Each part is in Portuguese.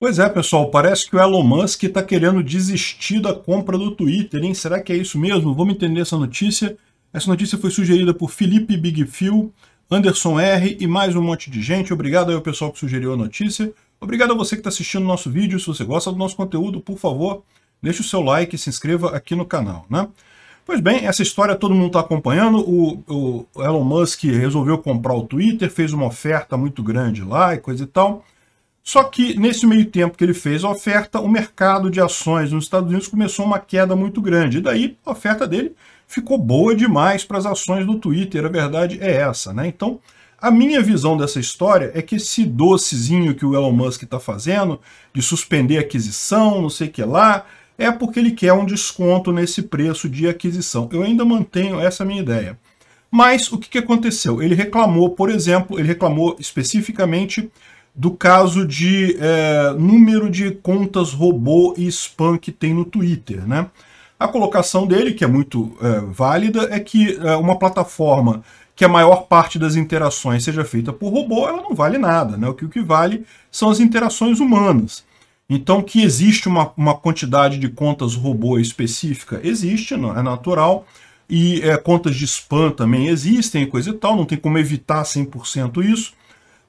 Pois é, pessoal, parece que o Elon Musk está querendo desistir da compra do Twitter, hein? Será que é isso mesmo? Vamos entender essa notícia. Essa notícia foi sugerida por Felipe Big Phil, Anderson R e mais um monte de gente. Obrigado aí ao pessoal que sugeriu a notícia. Obrigado a você que está assistindo o nosso vídeo. Se você gosta do nosso conteúdo, por favor, deixe o seu like e se inscreva aqui no canal, né? Pois bem, essa história todo mundo está acompanhando. O, o Elon Musk resolveu comprar o Twitter, fez uma oferta muito grande lá e coisa e tal. Só que nesse meio tempo que ele fez a oferta, o mercado de ações nos Estados Unidos começou uma queda muito grande. E daí a oferta dele ficou boa demais para as ações do Twitter. A verdade é essa, né? Então, a minha visão dessa história é que esse docezinho que o Elon Musk está fazendo, de suspender aquisição, não sei o que lá, é porque ele quer um desconto nesse preço de aquisição. Eu ainda mantenho essa minha ideia. Mas o que, que aconteceu? Ele reclamou, por exemplo, ele reclamou especificamente do caso de é, número de contas robô e spam que tem no Twitter. Né? A colocação dele, que é muito é, válida, é que é, uma plataforma que a maior parte das interações seja feita por robô, ela não vale nada. Né? O, que, o que vale são as interações humanas. Então, que existe uma, uma quantidade de contas robô específica, existe, é natural, e é, contas de spam também existem, coisa e tal, não tem como evitar 100% isso,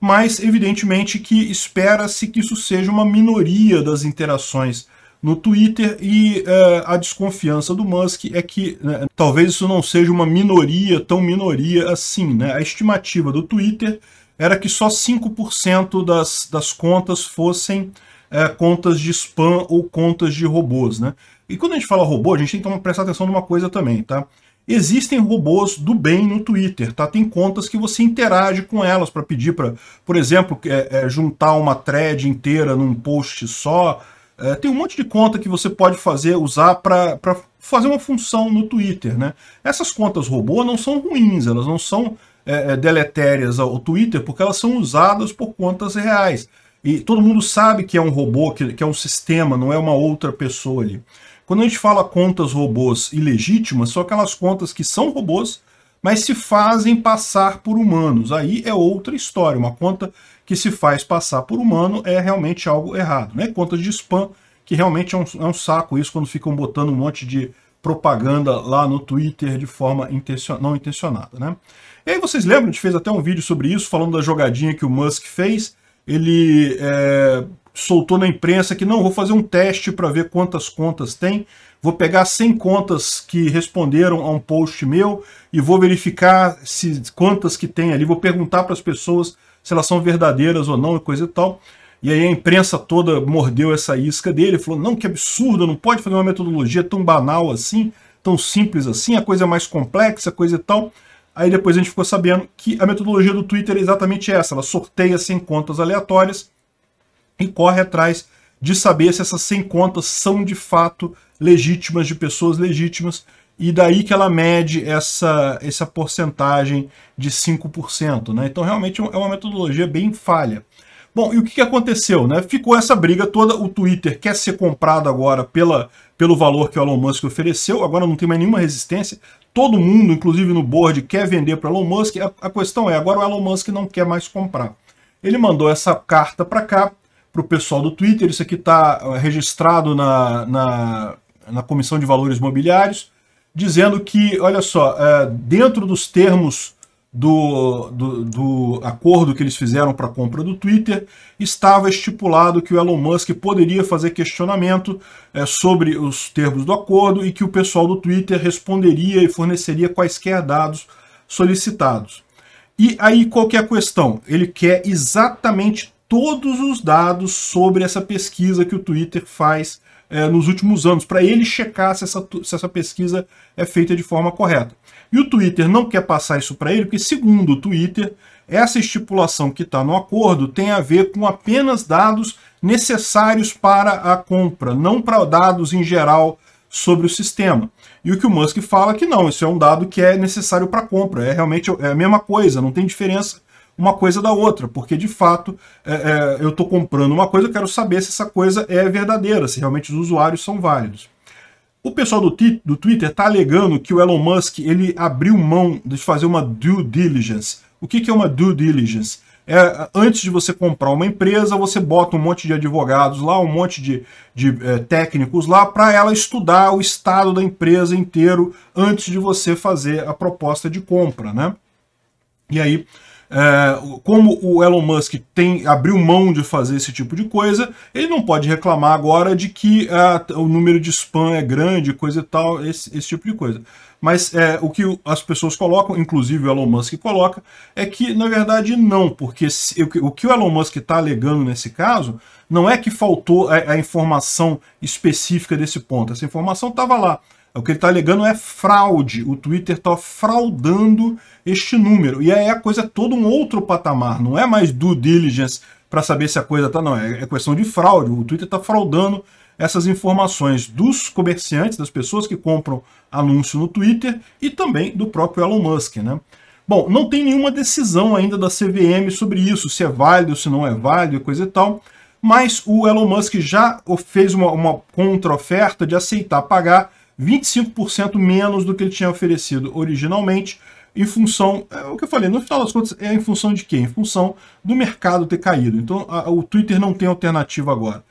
mas evidentemente que espera-se que isso seja uma minoria das interações no Twitter e uh, a desconfiança do Musk é que né, talvez isso não seja uma minoria tão minoria assim. Né? A estimativa do Twitter era que só 5% das, das contas fossem eh, contas de spam ou contas de robôs. Né? E quando a gente fala robô, a gente tem que prestar atenção numa coisa também, tá? Existem robôs do bem no Twitter, tá? Tem contas que você interage com elas para pedir para, por exemplo, é, é, juntar uma thread inteira num post só. É, tem um monte de conta que você pode fazer, usar para fazer uma função no Twitter, né? Essas contas robô não são ruins, elas não são é, é, deletérias ao Twitter, porque elas são usadas por contas reais. E todo mundo sabe que é um robô, que, que é um sistema, não é uma outra pessoa ali. Quando a gente fala contas robôs ilegítimas, são aquelas contas que são robôs, mas se fazem passar por humanos. Aí é outra história. Uma conta que se faz passar por humano é realmente algo errado. Né? Contas de spam, que realmente é um, é um saco isso quando ficam botando um monte de propaganda lá no Twitter de forma intencion... não intencionada. Né? E aí vocês lembram, a gente fez até um vídeo sobre isso, falando da jogadinha que o Musk fez, ele é, soltou na imprensa que não, vou fazer um teste para ver quantas contas tem, vou pegar 100 contas que responderam a um post meu e vou verificar se quantas que tem ali, vou perguntar para as pessoas se elas são verdadeiras ou não e coisa e tal. E aí a imprensa toda mordeu essa isca dele, falou, não, que absurdo, não pode fazer uma metodologia tão banal assim, tão simples assim, a coisa é mais complexa, coisa e tal. Aí depois a gente ficou sabendo que a metodologia do Twitter é exatamente essa. Ela sorteia 100 contas aleatórias e corre atrás de saber se essas 100 contas são de fato legítimas, de pessoas legítimas. E daí que ela mede essa, essa porcentagem de 5%. Né? Então realmente é uma metodologia bem falha. Bom, e o que aconteceu? Né? Ficou essa briga toda, o Twitter quer ser comprado agora pela, pelo valor que o Elon Musk ofereceu, agora não tem mais nenhuma resistência, todo mundo, inclusive no board, quer vender para Elon Musk. A, a, questão é, agora o Elon Musk não quer mais comprar. Ele mandou essa carta para cá, para o pessoal do Twitter. Isso aqui está eh, registrado na, na, na, Comissão de Valores Mobiliários, dizendo que, olha só, é, dentro dos termos do, do, do acordo que eles fizeram para a compra do Twitter, estava estipulado que o Elon Musk poderia fazer questionamento é, sobre os termos do acordo e que o pessoal do Twitter responderia e forneceria quaisquer dados solicitados. E aí qual que é a questão? Ele quer exatamente todos os dados sobre essa pesquisa que o Twitter faz é, nos últimos anos, para ele checar se essa, se essa pesquisa é feita de forma correta. E o Twitter não quer passar isso para ele, porque, segundo o Twitter, essa estipulação que está no acordo tem a ver com apenas dados necessários para a compra, não para dados em geral sobre o sistema. E o que o Musk fala é que não, isso é um dado que é necessário para compra, é realmente é a mesma coisa, não tem diferença uma coisa da outra, porque de fato é, é, eu estou comprando uma coisa, eu quero saber se essa coisa é verdadeira, se realmente os usuários são válidos. O pessoal do, do Twitter está alegando que o Elon Musk ele abriu mão de fazer uma due diligence. O que, que é uma due diligence? É, antes de você comprar uma empresa, você bota um monte de advogados lá, um monte de, de é, técnicos lá, para ela estudar o estado da empresa inteiro antes de você fazer a proposta de compra, né? E aí é, como o Elon Musk tem, abriu mão de fazer esse tipo de coisa, ele não pode reclamar agora de que é, o número de spam é grande, coisa e tal, esse, esse tipo de coisa. Mas é, o que as pessoas colocam, inclusive o Elon Musk coloca, é que na verdade não, porque se, o, que, o, que o Elon Musk está alegando nesse caso não é que faltou a, a informação específica desse ponto, essa informação estava lá. O que ele está alegando é fraude. O Twitter está fraudando este número. E aí a coisa é todo um outro patamar. Não é mais due diligence para saber se a coisa está... Não, é, é questão de fraude. O Twitter está fraudando essas informações dos comerciantes, das pessoas que compram anúncio no Twitter e também do próprio Elon Musk. Né? Bom, não tem nenhuma decisão ainda da CVM sobre isso, se é válido, se não é válido, coisa e tal. Mas o Elon Musk já fez uma, uma contra-oferta de aceitar pagar 25% menos do que ele tinha oferecido originalmente, em função, é o que eu falei, no final das contas é em função de quê? Em função do mercado ter caído. Então a, o Twitter não tem alternativa agora.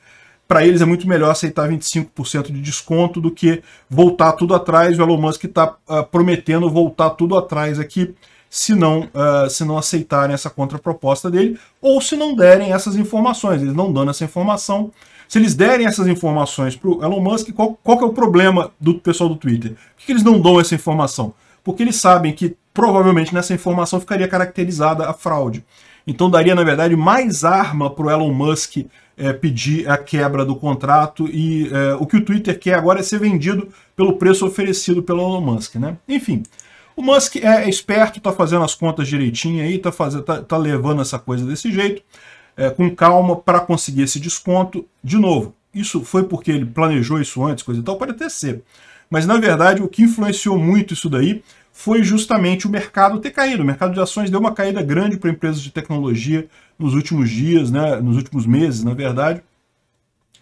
Para eles é muito melhor aceitar 25% de desconto do que voltar tudo atrás. O Elon Musk está uh, ah, prometendo voltar tudo atrás aqui se não, uh, se não aceitarem essa contraproposta dele ou se não derem essas informações. Eles não dando essa informação, se eles derem essas informações para o Elon Musk, qual, qual é o problema do pessoal do Twitter? Por que, que eles não dão essa informação? Porque eles sabem que provavelmente nessa informação ficaria caracterizada a fraude. Então daria, na verdade, mais arma para o Elon Musk é, pedir a quebra do contrato e é, o que o Twitter quer agora é ser vendido pelo preço oferecido pelo Elon Musk, né? Enfim, o Musk é, é esperto, está fazendo as contas direitinho aí, está tá, tá levando essa coisa desse jeito é, com calma para conseguir esse desconto. De novo, isso foi porque ele planejou isso antes, coisa e tal, pode até ser. Mas, na verdade, o que influenciou muito isso daí foi justamente o mercado ter caído. O mercado de ações deu uma caída grande para empresas de tecnologia nos últimos dias, né, nos últimos meses, na verdade.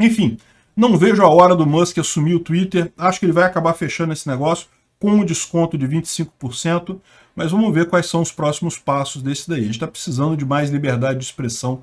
Enfim, não vejo a hora do Musk assumir o Twitter. Acho que ele vai acabar fechando esse negócio com um desconto de 25%, mas vamos ver quais são os próximos passos desse daí. A gente está precisando de mais liberdade de expressão